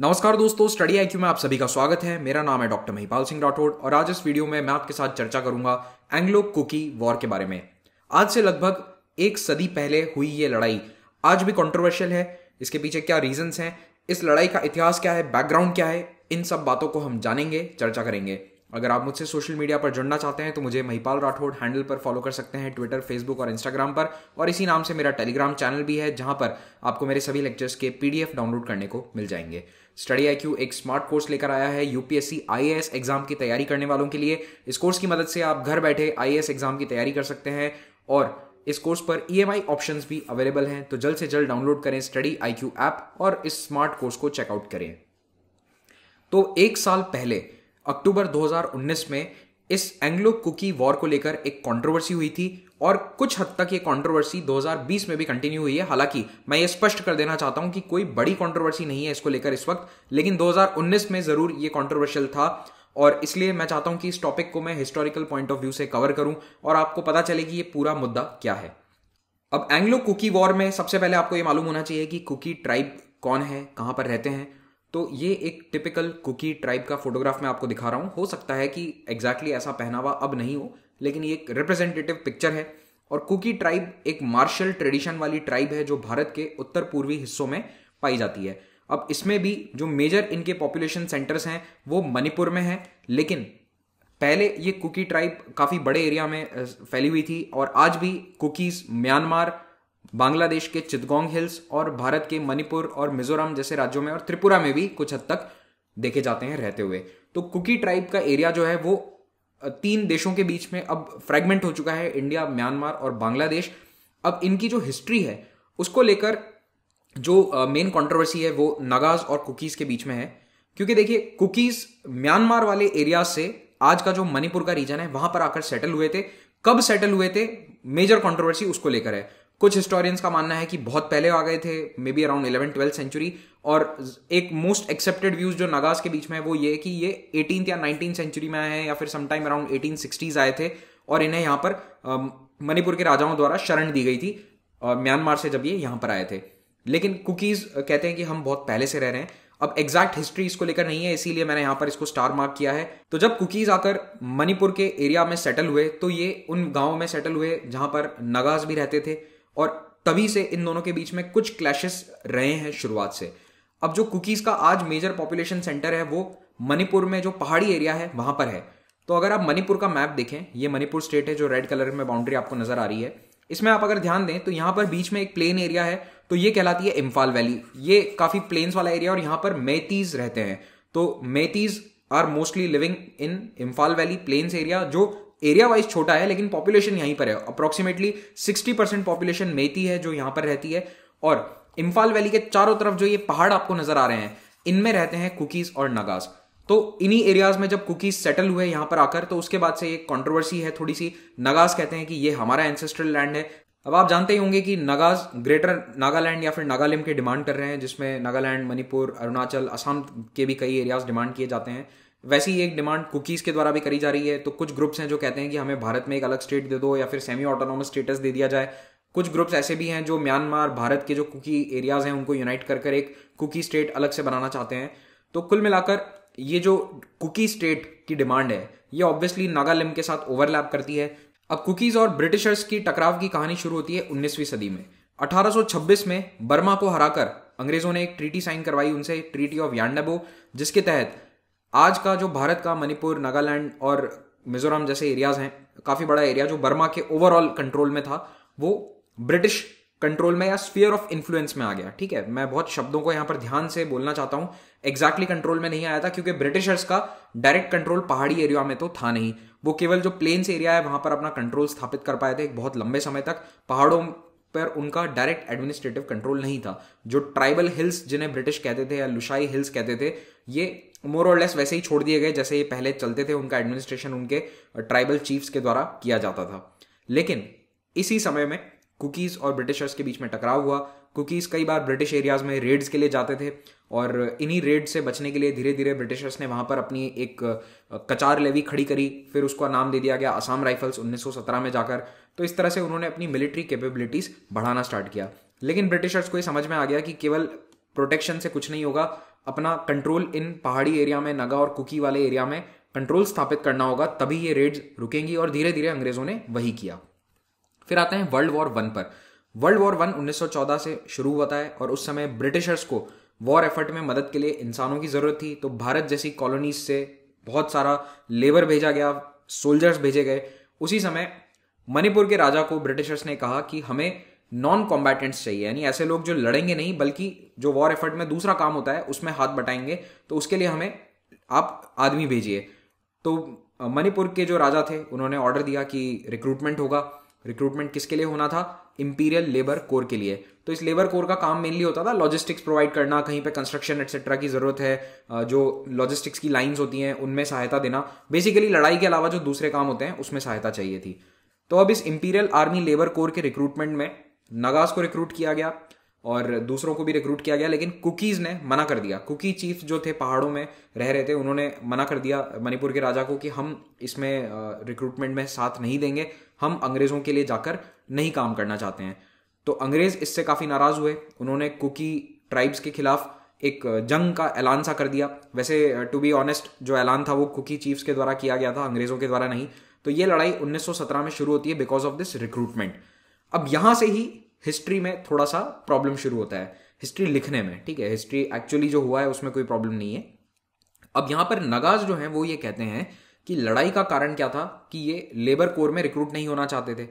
नमस्कार दोस्तों स्टडी आई में आप सभी का स्वागत है मेरा नाम है डॉक्टर महिपाल सिंह राठौड़ और आज इस वीडियो में मैं आपके साथ चर्चा करूंगा एंग्लो कुकी वॉर के बारे में आज से लगभग एक सदी पहले हुई ये लड़ाई आज भी कॉन्ट्रोवर्शियल है इसके पीछे क्या रीजंस हैं इस लड़ाई का इतिहास क्या है बैकग्राउंड क्या है इन सब बातों को हम जानेंगे चर्चा करेंगे अगर आप मुझसे सोशल मीडिया पर जुड़ना चाहते हैं तो मुझे महिपाल राठौड़ हैंडल पर फॉलो कर सकते हैं ट्विटर फेसबुक और इंस्टाग्राम पर और इसी नाम से मेरा टेलीग्राम चैनल भी है जहां पर आपको मेरे सभी लेक्चर्स के पीडीएफ डाउनलोड करने को मिल जाएंगे स्टडी आई एक स्मार्ट कोर्स लेकर आया है यूपीएससी आई एग्जाम की तैयारी करने वालों के लिए इस कोर्स की मदद से आप घर बैठे आई एग्जाम की तैयारी कर सकते हैं और इस कोर्स पर ई एम ऑप्शंस भी अवेलेबल हैं तो जल्द से जल्द डाउनलोड करें स्टडी आई ऐप और इस स्मार्ट कोर्स को चेकआउट करें तो एक साल पहले अक्टूबर 2019 में इस एंग्लो कुकी वॉर को लेकर एक कंट्रोवर्सी हुई थी और कुछ हद तक ये कंट्रोवर्सी 2020 में भी कंटिन्यू हुई है हालांकि मैं ये स्पष्ट कर देना चाहता हूं कि कोई बड़ी कंट्रोवर्सी नहीं है इसको लेकर इस वक्त लेकिन 2019 में ज़रूर ये कंट्रोवर्शियल था और इसलिए मैं चाहता हूं कि इस टॉपिक को मैं हिस्टोरिकल पॉइंट ऑफ व्यू से कवर करूं और आपको पता चले कि ये पूरा मुद्दा क्या है अब एंग्लो कुकी वॉर में सबसे पहले आपको ये मालूम होना चाहिए कि कुकी ट्राइब कौन है कहां पर रहते हैं तो ये एक टिपिकल कुकी ट्राइब का फोटोग्राफ मैं आपको दिखा रहा हूं हो सकता है कि एग्जैक्टली exactly ऐसा पहनावा अब नहीं हो लेकिन ये एक रिप्रेजेंटेटिव पिक्चर है और कुकी ट्राइब एक मार्शल ट्रेडिशन वाली ट्राइब है जो भारत के उत्तर पूर्वी हिस्सों में पाई जाती है अब इसमें भी जो मेजर इनके पॉपुलेशन सेंटर्स हैं वो मणिपुर में हैं लेकिन पहले ये कुकी ट्राइब काफ़ी बड़े एरिया में फैली हुई थी और आज भी कुकीज़ म्यांमार बांग्लादेश के चितगोंग हिल्स और भारत के मणिपुर और मिजोरम जैसे राज्यों में और त्रिपुरा में भी कुछ हद तक देखे जाते हैं रहते हुए तो कुकी ट्राइब का एरिया जो है वो तीन देशों के बीच में अब फ्रेगमेंट हो चुका है इंडिया म्यांमार और बांग्लादेश अब इनकी जो हिस्ट्री है उसको लेकर जो मेन कंट्रोवर्सी है वो नगाज और कुकीज़ के बीच में है क्योंकि देखिए कुकीज़ म्यांमार वाले एरिया से आज का जो मणिपुर का रीजन है वहां पर आकर सेटल हुए थे कब सेटल हुए थे मेजर कंट्रोवर्सी उसको लेकर है कुछ हिस्टोरियंस का मानना है कि बहुत पहले आ गए थे maybe around eleven twelfth century और एक मोस्ट एक्सेप्टेड व्यूज जो नगास के बीच में है वो ये कि ये एटीन या नाइनटीन सेंचुरी में आए हैं या फिर समटाइम अराउंड एटीन सिक्सटीज आए थे और इन्हें यहाँ पर मणिपुर के राजाओं द्वारा शरण दी गई थी और म्यांमार से जब ये यहाँ पर आए थे लेकिन कुकीज़ कहते हैं कि हम बहुत पहले से रह रहे हैं अब एग्जैक्ट हिस्ट्री इसको लेकर नहीं है इसीलिए मैंने यहाँ पर इसको स्टार मार्क किया है तो जब कुकीज आकर मणिपुर के एरिया में सेटल हुए तो ये उन गाँव में सेटल हुए जहाँ पर नगाज भी रहते थे और तभी से इन दोनों के बीच में कुछ क्लैशेस रहे हैं शुरुआत से अब जो कुकीज़ का आज मेजर पॉपुलेशन सेंटर है वो मणिपुर में जो पहाड़ी एरिया है वहां पर है तो अगर आप मणिपुर का मैप देखें ये मणिपुर स्टेट है जो रेड कलर में बाउंड्री आपको नजर आ रही है इसमें आप अगर ध्यान दें तो यहां पर बीच में एक प्लेन एरिया है तो ये कहलाती है इम्फाल वैली ये काफ़ी प्लेन्स वाला एरिया और यहां पर मेतीज रहते हैं तो Meiteis are mostly living in Imphal valley plains area जो एरिया वाइज छोटा है लेकिन पॉपुलेशन यहीं पर है approximately sixty percent population Meitei है जो यहां पर रहती है और इम्फाल वैली के चारों तरफ जो ये पहाड़ आपको नजर आ रहे हैं इनमें रहते हैं कुकीज और नगास तो इन्हीं एरियाज में जब कुकीज सेटल हुए यहां पर आकर तो उसके बाद से एक कॉन्ट्रोवर्सी है थोड़ी सी नगास कहते हैं कि ये हमारा एंसेस्ट्रल लैंड है अब आप जानते ही होंगे कि नगाज ग्रेटर नागालैंड या फिर नागालैंड के डिमांड कर रहे हैं जिसमें नागालैंड मणिपुर अरुणाचल असम के भी कई एरियाज डिमांड किए जाते हैं वैसी ही एक डिमांड कुकीज़ के द्वारा भी करी जा रही है तो कुछ ग्रुप्स हैं जो कहते हैं कि हमें भारत में एक अलग स्टेट दे दो या फिर सेमी ऑटोनोमस स्टेटस दे दिया जाए कुछ ग्रुप्स ऐसे भी हैं जो म्यांमार भारत के जो कुकी एरियाज़ हैं उनको यूनाइट कर कर एक कुकी स्टेट अलग से बनाना चाहते हैं तो कुल मिलाकर ये जो कुकी स्टेट की डिमांड है ये ऑब्वियसली नागालैंड के साथ ओवरलैप करती है अब कुकीज़ और ब्रिटिशर्स की टकराव की कहानी शुरू होती है उन्नीसवीं सदी में 1826 में बर्मा को हराकर अंग्रेजों ने एक ट्रीटी साइन करवाई उनसे ट्रीटी ऑफ यांडबो जिसके तहत आज का जो भारत का मणिपुर नागालैंड और मिजोरम जैसे एरियाज हैं काफ़ी बड़ा एरिया जो बर्मा के ओवरऑल कंट्रोल में था वो ब्रिटिश कंट्रोल में या स्फीयर ऑफ इन्फ्लुएंस में आ गया ठीक है मैं बहुत शब्दों को यहां पर ध्यान से बोलना चाहता हूं एग्जैक्टली कंट्रोल में नहीं आया था क्योंकि ब्रिटिशर्स का डायरेक्ट कंट्रोल पहाड़ी एरिया में तो था नहीं वो केवल जो प्लेन्स एरिया है वहां पर अपना कंट्रोल स्थापित कर पाए थे एक बहुत लंबे समय तक पहाड़ों पर उनका डायरेक्ट एडमिनिस्ट्रेटिव कंट्रोल नहीं था जो ट्राइबल हिल्स जिन्हें ब्रिटिश कहते थे या लुशाई हिल्स कहते थे ये मोर और लेस वैसे ही छोड़ दिए गए जैसे ये पहले चलते थे उनका एडमिनिस्ट्रेशन उनके ट्राइबल चीफ्स के द्वारा किया जाता था लेकिन इसी समय में कुकीज़ और ब्रिटिशर्स के बीच में टकराव हुआ कुकीज़ कई बार ब्रिटिश एरियाज़ में रेड्स के लिए जाते थे और इन्हीं रेड से बचने के लिए धीरे धीरे ब्रिटिशर्स ने वहाँ पर अपनी एक कचार लेवी खड़ी करी फिर उसका नाम दे दिया गया असम राइफल्स 1917 में जाकर तो इस तरह से उन्होंने अपनी मिलिट्री कैपेबिलिटीज़ बढ़ाना स्टार्ट किया लेकिन ब्रिटिशर्स को ये समझ में आ गया कि केवल प्रोटेक्शन से कुछ नहीं होगा अपना कंट्रोल इन पहाड़ी एरिया में नगा और कुकी वाले एरिया में कंट्रोल स्थापित करना होगा तभी ये रेड्स रुकेंगी और धीरे धीरे अंग्रेज़ों ने वही किया फिर आते हैं वर्ल्ड वॉर वन पर वर्ल्ड वॉर वन 1914 से शुरू होता है और उस समय ब्रिटिशर्स को वॉर एफर्ट में मदद के लिए इंसानों की ज़रूरत थी तो भारत जैसी कॉलोनीज से बहुत सारा लेबर भेजा गया सोल्जर्स भेजे गए उसी समय मणिपुर के राजा को ब्रिटिशर्स ने कहा कि हमें नॉन कॉम्बैटेंट्स चाहिए यानी ऐसे लोग जो लड़ेंगे नहीं बल्कि जो वॉर एफर्ट में दूसरा काम होता है उसमें हाथ बटाएंगे तो उसके लिए हमें आप आदमी भेजिए तो मणिपुर के जो राजा थे उन्होंने ऑर्डर दिया कि रिक्रूटमेंट होगा रिक्रूटमेंट किसके लिए होना था इंपीरियल लेबर कोर के लिए तो इस लेबर कोर का काम मेनली होता था लॉजिस्टिक्स प्रोवाइड करना कहीं पे कंस्ट्रक्शन एटसेट्रा की ज़रूरत है जो लॉजिस्टिक्स की लाइंस होती हैं उनमें सहायता देना बेसिकली लड़ाई के अलावा जो दूसरे काम होते हैं उसमें सहायता चाहिए थी तो अब इस इंपीरियल आर्मी लेबर कोर के रिक्रूटमेंट में नगास को रिक्रूट किया गया और दूसरों को भी रिक्रूट किया गया लेकिन कुकीज़ ने मना कर दिया कुकी चीफ जो थे पहाड़ों में रह रहे थे उन्होंने मना कर दिया मणिपुर के राजा को कि हम इसमें रिक्रूटमेंट में साथ नहीं देंगे हम अंग्रेज़ों के लिए जाकर नहीं काम करना चाहते हैं तो अंग्रेज़ इससे काफ़ी नाराज़ हुए उन्होंने कुकी ट्राइब्स के खिलाफ एक जंग का ऐलान सा कर दिया वैसे टू बी ऑनेस्ट जो ऐलान था वो कुकी चीफ्स के द्वारा किया गया था अंग्रेज़ों के द्वारा नहीं तो ये लड़ाई 1917 में शुरू होती है बिकॉज ऑफ दिस रिक्रूटमेंट अब यहां से ही हिस्ट्री में थोड़ा सा प्रॉब्लम शुरू होता है हिस्ट्री लिखने में ठीक है हिस्ट्री एक्चुअली जो हुआ है उसमें कोई प्रॉब्लम नहीं है अब यहां पर नगाज जो है वो ये कहते हैं कि लड़ाई का कारण क्या था कि ये लेबर कोर में रिक्रूट नहीं होना चाहते थे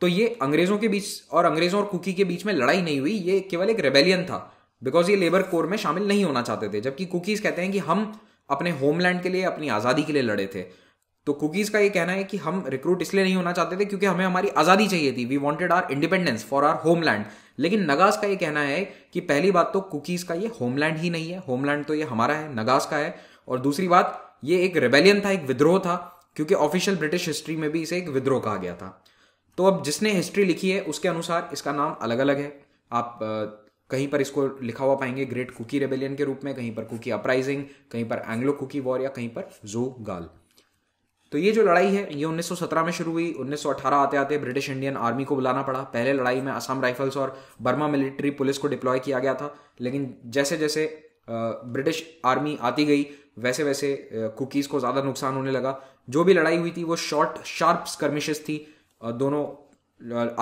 तो ये अंग्रेजों के बीच और अंग्रेजों और कुकी के बीच में लड़ाई नहीं हुई ये केवल एक रेबेलियन था बिकॉज ये लेबर कोर में शामिल नहीं होना चाहते थे जबकि कुकीज कहते हैं कि हम अपने होमलैंड के लिए अपनी आज़ादी के लिए लड़े थे तो कुकीज़ का ये कहना है कि हम रिक्रूट इसलिए नहीं होना चाहते थे क्योंकि हमें हमारी आज़ादी चाहिए थी we wanted our independence for our homeland लेकिन नगास का ये कहना है कि पहली बात तो कुकीज़ का ये होमलैंड ही नहीं है होमलैंड तो ये हमारा है नगास का है और दूसरी बात ये एक रेबेलियन था एक विद्रोह था क्योंकि ऑफिशियल ब्रिटिश हिस्ट्री में भी इसे एक विद्रोह कहा गया था तो अब जिसने हिस्ट्री लिखी है उसके अनुसार इसका नाम अलग अलग है आप कहीं पर इसको लिखा हुआ पाएंगे ग्रेट कुकी रेबेलियन के रूप में कहीं पर कुकी अपराइजिंग कहीं पर एंग्लो कुकी वॉर या कहीं पर जो गाल तो ये जो लड़ाई है ये 1917 में शुरू हुई 1918 आते आते ब्रिटिश इंडियन आर्मी को बुलाना पड़ा पहले लड़ाई में असम राइफल्स और बर्मा मिलिट्री पुलिस को डिप्लॉय किया गया था लेकिन जैसे जैसे ब्रिटिश आर्मी आती गई वैसे वैसे कुकीज़ को ज़्यादा नुकसान होने लगा जो भी लड़ाई हुई थी वो शॉर्ट शार्प स्कर्मिशेस थी दोनों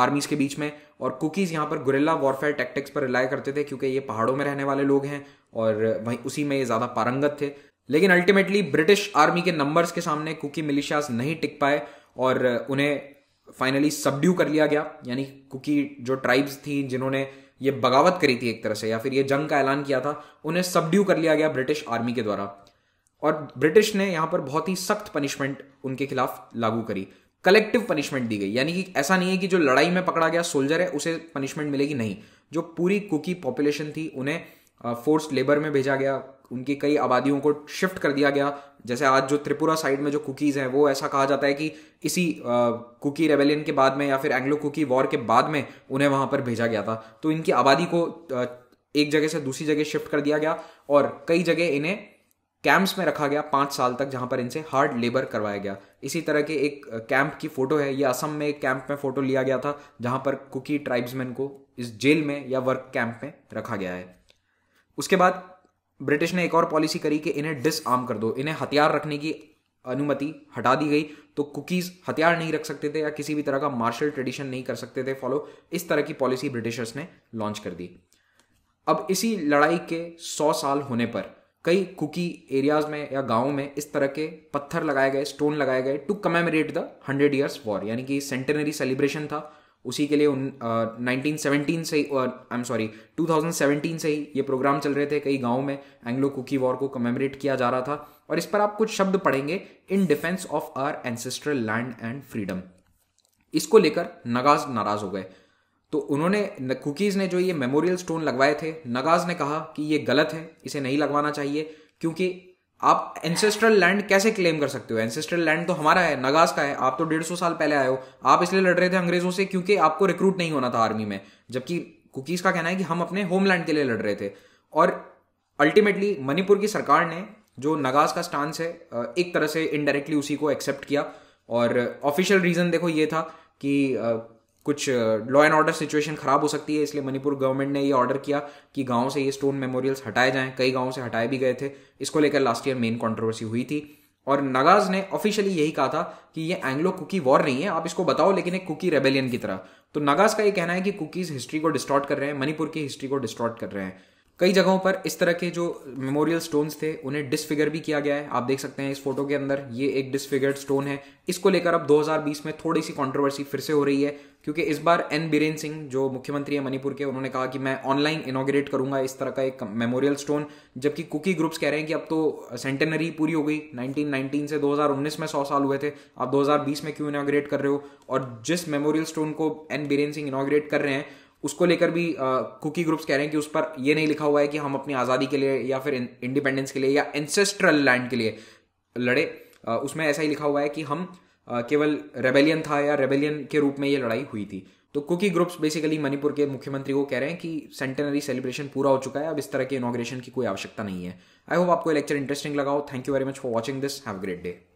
आर्मीज़ के बीच में और कुकीज़ यहाँ पर गुरिल्ला वॉरफेयर टैक्टिक्स पर रिलाय करते थे क्योंकि ये पहाड़ों में रहने वाले लोग हैं और वहीं उसी में ये ज़्यादा पारंगत थे लेकिन अल्टीमेटली ब्रिटिश आर्मी के नंबर्स के सामने कुकी मिलिशियाज नहीं टिक पाए और उन्हें फाइनली सबड्यू कर लिया गया यानी कुकी जो ट्राइब्स थी जिन्होंने ये बगावत करी थी एक तरह से या फिर ये जंग का ऐलान किया था उन्हें सबड्यू कर लिया गया ब्रिटिश आर्मी के द्वारा और ब्रिटिश ने यहाँ पर बहुत ही सख्त पनिशमेंट उनके खिलाफ लागू करी कलेक्टिव पनिशमेंट दी गई यानी कि ऐसा नहीं है कि जो लड़ाई में पकड़ा गया सोल्जर है उसे पनिशमेंट मिलेगी नहीं जो पूरी कुकी पॉपुलेशन थी उन्हें फोर्स लेबर में भेजा गया उनकी कई आबादियों को शिफ्ट कर दिया गया जैसे आज जो त्रिपुरा साइड में जो कुकीज़ हैं वो ऐसा कहा जाता है कि इसी आ, कुकी रेबेलियन के बाद में या फिर एंग्लो कुकी वॉर के बाद में उन्हें वहाँ पर भेजा गया था तो इनकी आबादी को आ, एक जगह से दूसरी जगह शिफ्ट कर दिया गया और कई जगह इन्हें कैंप्स में रखा गया पाँच साल तक जहाँ पर इनसे हार्ड लेबर करवाया गया इसी तरह के एक कैंप की फ़ोटो है ये असम में एक कैंप में फ़ोटो लिया गया था जहां पर कुकी ट्राइब्समैन को इस जेल में या वर्क कैंप में रखा गया है उसके बाद ब्रिटिश ने एक और पॉलिसी करी कि इन्हें डिसआर्म कर दो इन्हें हथियार रखने की अनुमति हटा दी गई तो कुकीज़ हथियार नहीं रख सकते थे या किसी भी तरह का मार्शल ट्रेडिशन नहीं कर सकते थे फॉलो इस तरह की पॉलिसी ब्रिटिशर्स ने लॉन्च कर दी अब इसी लड़ाई के सौ साल होने पर कई कुकी एरियाज में या गाँव में इस तरह के पत्थर लगाए गए स्टोन लगाए गए to commemorate the hundred years war यानी कि सेंटेनरी सेलिब्रेशन था उसी के लिए नाइनटीन सेवनटीन से ही I am sorry two thousand seventeen से ही ये प्रोग्राम चल रहे थे कई गाँव में एंग्लो कुकी वॉर को कमेमोरेट किया जा रहा था और इस पर आप कुछ शब्द पढ़ेंगे in defence of our ancestral land and freedom इसको लेकर नगाज नाराज हो गए तो उन्होंने कुकीज़ ने जो ये मेमोरियल स्टोन लगवाए थे नगाज ने कहा कि ये गलत है इसे नहीं लगवाना चाहिए क्योंकि आप एंसेस्ट्रल लैंड कैसे क्लेम कर सकते हो एंसेस्ट्रल लैंड तो हमारा है नगाज का है आप तो डेढ़ सौ साल पहले आए हो आप इसलिए लड़ रहे थे अंग्रेजों से क्योंकि आपको रिक्रूट नहीं होना था आर्मी में जबकि कुकीज़ का कहना है कि हम अपने होमलैंड के लिए लड़ रहे थे और अल्टीमेटली मणिपुर की सरकार ने जो नगाज का स्टांस है एक तरह से इनडायरेक्टली उसी को एक्सेप्ट किया और ऑफिशियल रीज़न देखो ये था कि कुछ लॉ एंड ऑर्डर सिचुएशन खराब हो सकती है इसलिए मणिपुर गवर्नमेंट ने ये ऑर्डर किया कि गाँव से ये स्टोन मेमोरियल्स हटाए जाएं कई गाँव से हटाए भी गए थे इसको लेकर लास्ट ईयर मेन कॉन्ट्रोवर्सी हुई थी और नगाज ने ऑफिशियली यही कहा था कि ये एंग्लो कुकी वॉर नहीं है आप इसको बताओ लेकिन एक कुकी रेबेलियन की तरह तो नगाज का ये कहना है कि कुकीज हिस्ट्री को डिस्टॉर्ट कर रहे हैं मणिपुर की हिस्ट्री को डिस्टॉर्ट कर रहे हैं कई जगहों पर इस तरह के जो मेमोरियल स्टोन्स थे उन्हें डिसफिगर भी किया गया है आप देख सकते हैं इस फोटो के अंदर ये एक डिसफिगर्ड स्टोन है इसको लेकर अब 2020 में थोड़ी सी कंट्रोवर्सी फिर से हो रही है क्योंकि इस बार एन बीरेन सिंह जो मुख्यमंत्री है मणिपुर के उन्होंने कहा कि मैं ऑनलाइन इनोग्रेट करूंगा इस तरह का एक मेमोरियल स्टोन जबकि कुकी ग्रुप्स कह रहे हैं कि अब तो सेंटेनरी पूरी हो गई 1919 से 2019 में 100 साल हुए थे आप 2020 में क्यों इनोग्रेट कर रहे हो और जिस मेमोरियल स्टोन को एन बीरेन सिंह इनोग्रेट कर रहे हैं उसको लेकर भी कुकी ग्रुप्स कह रहे हैं कि उस पर यह नहीं लिखा हुआ है कि हम अपनी आज़ादी के लिए या फिर इंडिपेंडेंस के लिए या एंसेस्ट्रल लैंड के लिए लड़े उसमें ऐसा ही लिखा हुआ है कि हम केवल रेबेलियन था या रेबेलियन के रूप में ये लड़ाई हुई थी तो कुकी ग्रुप्स बेसिकली मणिपुर के मुख्यमंत्री को कह रहे हैं कि सेंटेनरी सेलिब्रेशन पूरा हो चुका है अब इस तरह के इनोग्रेशन की कोई आवश्यकता नहीं है आई होप आपको लेक्चर इंटरेस्टिंग लगाओ thank you very much for watching this have great day